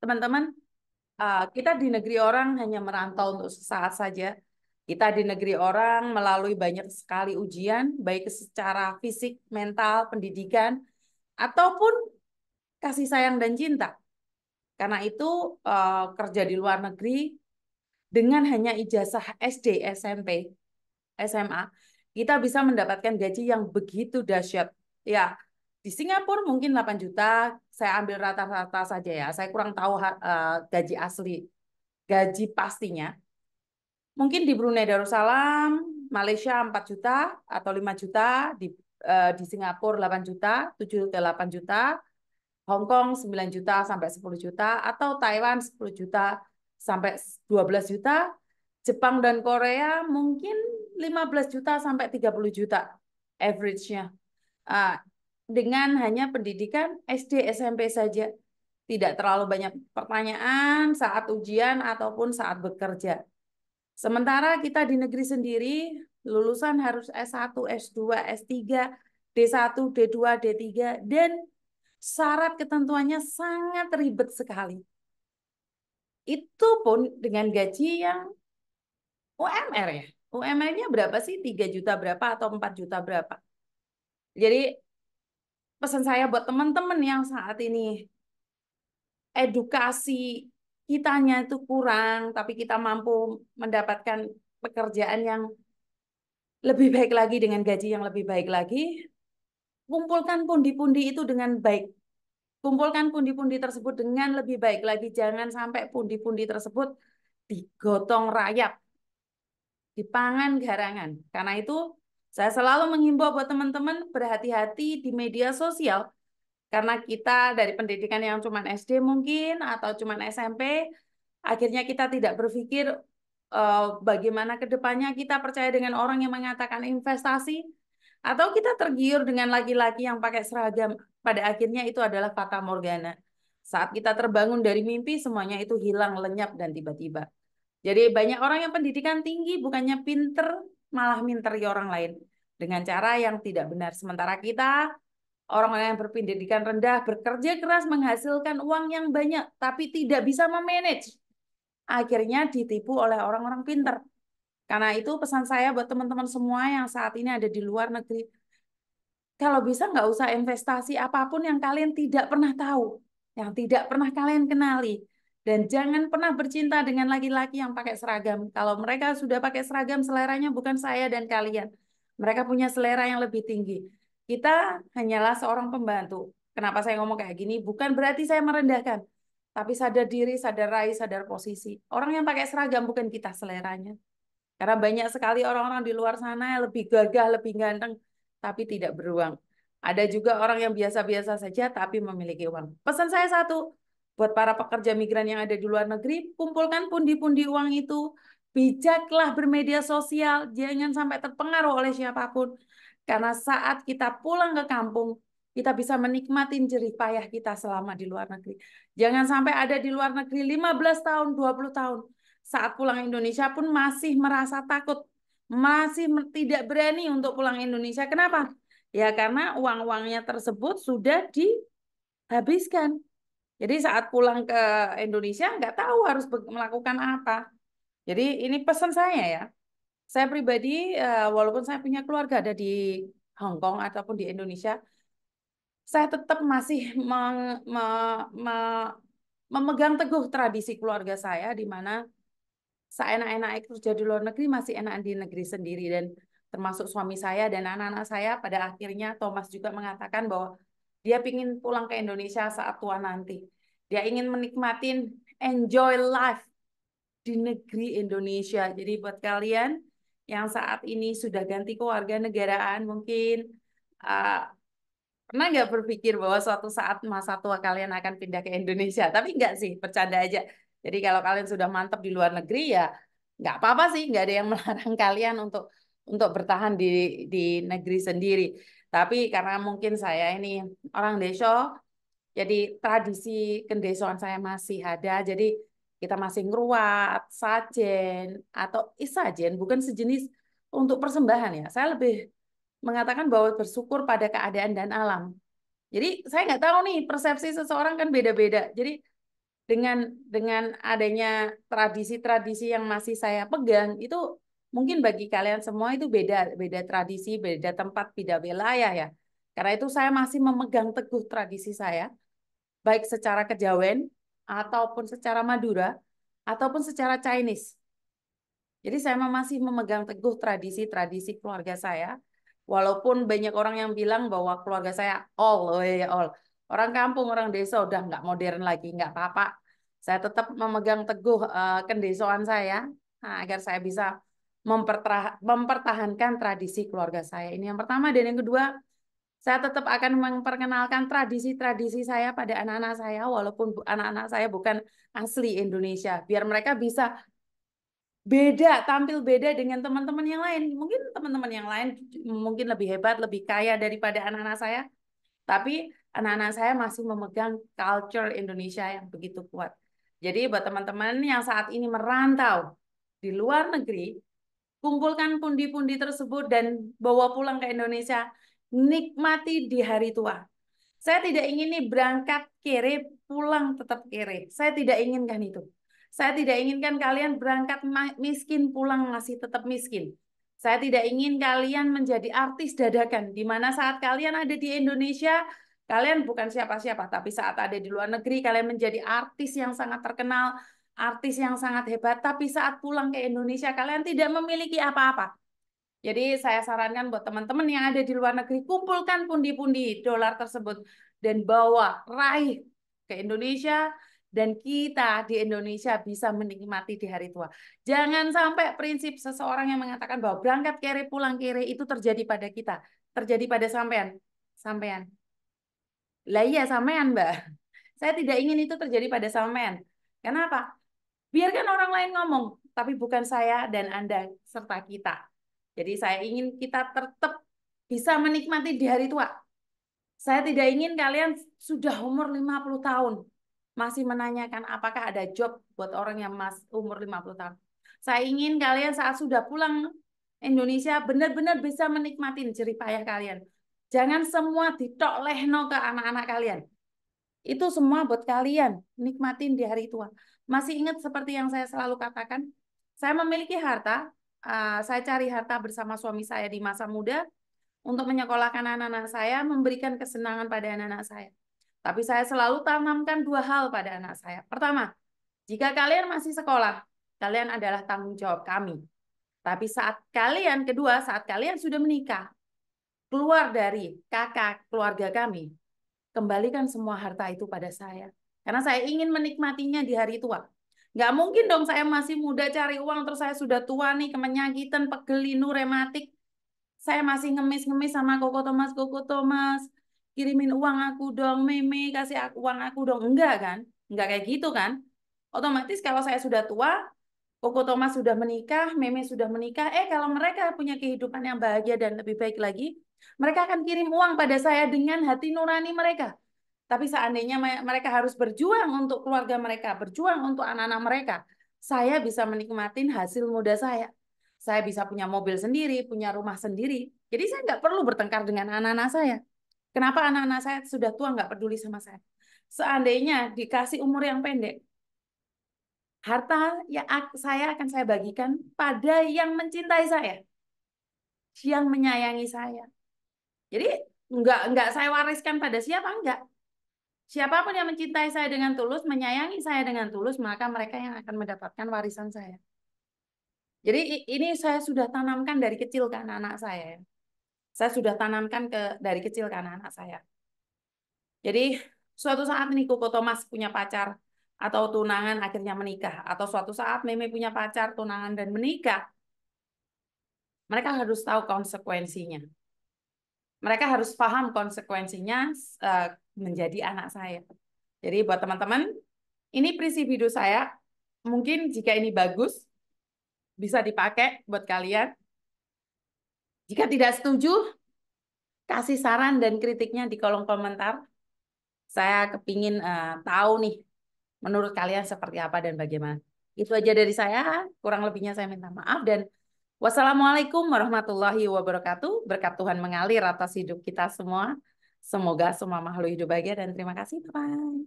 teman-teman, eh, kita di negeri orang hanya merantau untuk sesaat saja. Kita di negeri orang melalui banyak sekali ujian, baik secara fisik, mental, pendidikan, ataupun kasih sayang dan cinta. Karena itu eh, kerja di luar negeri dengan hanya ijazah SD, SMP, SMA, kita bisa mendapatkan gaji yang begitu dahsyat. Ya, di Singapura mungkin 8 juta, saya ambil rata-rata saja ya. Saya kurang tahu uh, gaji asli, gaji pastinya. Mungkin di Brunei Darussalam, Malaysia 4 juta atau 5 juta, di uh, di Singapura 8 juta, 7 ke 8 juta, Hong Kong 9 juta sampai 10 juta atau Taiwan 10 juta sampai 12 juta, Jepang dan Korea mungkin 15 juta sampai 30 juta average-nya. Uh, dengan hanya pendidikan SD, SMP saja. Tidak terlalu banyak pertanyaan saat ujian ataupun saat bekerja. Sementara kita di negeri sendiri, lulusan harus S1, S2, S3, D1, D2, D3, dan syarat ketentuannya sangat ribet sekali. Itu pun dengan gaji yang UMR ya. UMR-nya berapa sih? 3 juta berapa atau 4 juta berapa? Jadi pesan saya buat teman-teman yang saat ini edukasi kitanya itu kurang, tapi kita mampu mendapatkan pekerjaan yang lebih baik lagi dengan gaji yang lebih baik lagi, kumpulkan pundi-pundi itu dengan baik. Kumpulkan pundi-pundi tersebut dengan lebih baik lagi. Jangan sampai pundi-pundi tersebut digotong rayap, dipangan garangan. Karena itu saya selalu menghimbau buat teman-teman berhati-hati di media sosial karena kita dari pendidikan yang cuma SD mungkin atau cuma SMP akhirnya kita tidak berpikir uh, bagaimana kedepannya kita percaya dengan orang yang mengatakan investasi atau kita tergiur dengan laki-laki yang pakai seragam pada akhirnya itu adalah fata morgana saat kita terbangun dari mimpi semuanya itu hilang lenyap dan tiba-tiba jadi banyak orang yang pendidikan tinggi bukannya pinter malah minteri orang lain dengan cara yang tidak benar. Sementara kita, orang-orang yang berpendidikan rendah, bekerja keras menghasilkan uang yang banyak, tapi tidak bisa memanage. Akhirnya ditipu oleh orang-orang pinter. Karena itu pesan saya buat teman-teman semua yang saat ini ada di luar negeri. Kalau bisa nggak usah investasi apapun yang kalian tidak pernah tahu, yang tidak pernah kalian kenali. Dan jangan pernah bercinta dengan laki-laki yang pakai seragam. Kalau mereka sudah pakai seragam, seleranya bukan saya dan kalian. Mereka punya selera yang lebih tinggi. Kita hanyalah seorang pembantu. Kenapa saya ngomong kayak gini? Bukan berarti saya merendahkan. Tapi sadar diri, sadar raih, sadar posisi. Orang yang pakai seragam bukan kita seleranya. Karena banyak sekali orang-orang di luar sana yang lebih gagah, lebih ganteng, tapi tidak beruang. Ada juga orang yang biasa-biasa saja tapi memiliki uang. Pesan saya satu, buat para pekerja migran yang ada di luar negeri, kumpulkan pundi-pundi uang itu, bijaklah bermedia sosial, jangan sampai terpengaruh oleh siapapun. Karena saat kita pulang ke kampung, kita bisa menikmati jerih payah kita selama di luar negeri. Jangan sampai ada di luar negeri 15 tahun, 20 tahun. Saat pulang Indonesia pun masih merasa takut, masih tidak berani untuk pulang Indonesia. Kenapa? Ya karena uang-uangnya tersebut sudah dihabiskan. Jadi saat pulang ke Indonesia nggak tahu harus melakukan apa. Jadi ini pesan saya ya. Saya pribadi eh, walaupun saya punya keluarga ada di Hong Kong ataupun di Indonesia, saya tetap masih meng, me, me, memegang teguh tradisi keluarga saya di mana seenak-enak kerja di luar negeri masih enak di negeri sendiri dan termasuk suami saya dan anak-anak saya pada akhirnya Thomas juga mengatakan bahwa dia ingin pulang ke Indonesia saat tua nanti. Dia ingin menikmatin enjoy life di negeri Indonesia. Jadi buat kalian yang saat ini sudah ganti negaraan mungkin uh, pernah nggak berpikir bahwa suatu saat masa tua kalian akan pindah ke Indonesia? Tapi nggak sih, bercanda aja. Jadi kalau kalian sudah mantap di luar negeri ya nggak apa-apa sih, nggak ada yang melarang kalian untuk untuk bertahan di di negeri sendiri. Tapi karena mungkin saya ini orang deso, jadi tradisi kendesoan saya masih ada. Jadi kita masih ngeruat, sajen, atau isajen, bukan sejenis untuk persembahan ya. Saya lebih mengatakan bahwa bersyukur pada keadaan dan alam. Jadi saya nggak tahu nih persepsi seseorang kan beda-beda. Jadi dengan dengan adanya tradisi-tradisi yang masih saya pegang itu mungkin bagi kalian semua itu beda beda tradisi, beda tempat, beda wilayah ya. Karena itu saya masih memegang teguh tradisi saya baik secara kejawen ataupun secara Madura, ataupun secara Chinese. Jadi saya masih memegang teguh tradisi-tradisi keluarga saya, walaupun banyak orang yang bilang bahwa keluarga saya all, all. Orang kampung, orang desa udah nggak modern lagi, nggak apa-apa. Saya tetap memegang teguh uh, kendesoan saya nah, agar saya bisa mempertahankan tradisi keluarga saya. Ini yang pertama dan yang kedua, saya tetap akan memperkenalkan tradisi-tradisi saya pada anak-anak saya walaupun anak-anak saya bukan asli Indonesia biar mereka bisa beda tampil beda dengan teman-teman yang lain mungkin teman-teman yang lain mungkin lebih hebat lebih kaya daripada anak-anak saya tapi anak-anak saya masih memegang culture Indonesia yang begitu kuat jadi buat teman-teman yang saat ini merantau di luar negeri kumpulkan pundi-pundi tersebut dan bawa pulang ke Indonesia nikmati di hari tua. Saya tidak ingin nih berangkat kere, pulang tetap kere. Saya tidak inginkan itu. Saya tidak inginkan kalian berangkat miskin, pulang masih tetap miskin. Saya tidak ingin kalian menjadi artis dadakan, di mana saat kalian ada di Indonesia, kalian bukan siapa-siapa, tapi saat ada di luar negeri, kalian menjadi artis yang sangat terkenal, artis yang sangat hebat, tapi saat pulang ke Indonesia, kalian tidak memiliki apa-apa. Jadi saya sarankan buat teman-teman yang ada di luar negeri, kumpulkan pundi-pundi dolar tersebut dan bawa, raih ke Indonesia dan kita di Indonesia bisa menikmati di hari tua. Jangan sampai prinsip seseorang yang mengatakan bahwa berangkat kere pulang kere itu terjadi pada kita, terjadi pada sampean. Sampean. Lah iya sampean, Mbak. Saya tidak ingin itu terjadi pada sampean. Kenapa? Biarkan orang lain ngomong, tapi bukan saya dan Anda serta kita. Jadi saya ingin kita tetap bisa menikmati di hari tua. Saya tidak ingin kalian sudah umur 50 tahun masih menanyakan apakah ada job buat orang yang mas umur 50 tahun. Saya ingin kalian saat sudah pulang Indonesia benar-benar bisa menikmati jerih payah kalian. Jangan semua ditok lehno ke anak-anak kalian. Itu semua buat kalian, nikmatin di hari tua. Masih ingat seperti yang saya selalu katakan, saya memiliki harta Eh, saya cari harta bersama suami saya di masa muda untuk menyekolahkan anak-anak saya, memberikan kesenangan pada anak-anak saya. Tapi saya selalu tanamkan dua hal pada anak saya. Pertama, jika kalian masih sekolah, kalian adalah tanggung jawab kami. Tapi saat kalian kedua, saat kalian sudah menikah, keluar dari kakak keluarga kami, kembalikan semua harta itu pada saya. Karena saya ingin menikmatinya di hari tua. Nggak mungkin dong saya masih muda cari uang, terus saya sudah tua nih, kemenyakitan, pegelinu, rematik. Saya masih ngemis-ngemis sama Koko Thomas, Koko Thomas. Kirimin uang aku dong, Meme, kasih aku, uang aku dong. Enggak kan? Enggak kayak gitu kan? Otomatis kalau saya sudah tua, Koko Thomas sudah menikah, Meme sudah menikah, eh kalau mereka punya kehidupan yang bahagia dan lebih baik lagi, mereka akan kirim uang pada saya dengan hati nurani mereka. Tapi seandainya mereka harus berjuang untuk keluarga mereka, berjuang untuk anak-anak mereka, saya bisa menikmati hasil muda saya. Saya bisa punya mobil sendiri, punya rumah sendiri. Jadi saya nggak perlu bertengkar dengan anak-anak saya. Kenapa anak-anak saya sudah tua nggak peduli sama saya? Seandainya dikasih umur yang pendek, harta ya saya akan saya bagikan pada yang mencintai saya, yang menyayangi saya. Jadi nggak nggak saya wariskan pada siapa nggak, Siapapun yang mencintai saya dengan tulus, menyayangi saya dengan tulus, maka mereka yang akan mendapatkan warisan saya. Jadi ini saya sudah tanamkan dari kecil ke anak-anak saya. Ya. Saya sudah tanamkan ke dari kecil ke anak-anak saya. Jadi suatu saat nih Koko Thomas punya pacar atau tunangan akhirnya menikah atau suatu saat Meme punya pacar, tunangan dan menikah. Mereka harus tahu konsekuensinya mereka harus paham konsekuensinya eh, menjadi anak saya. Jadi buat teman-teman, ini prinsip hidup saya. Mungkin jika ini bagus, bisa dipakai buat kalian. Jika tidak setuju, kasih saran dan kritiknya di kolom komentar. Saya kepingin uh, tahu nih, menurut kalian seperti apa dan bagaimana. Itu aja dari saya, kurang lebihnya saya minta maaf dan wassalamualaikum warahmatullahi wabarakatuh. Berkat Tuhan mengalir atas hidup kita semua. Semoga semua makhluk hidup bahagia dan terima kasih. Bye-bye.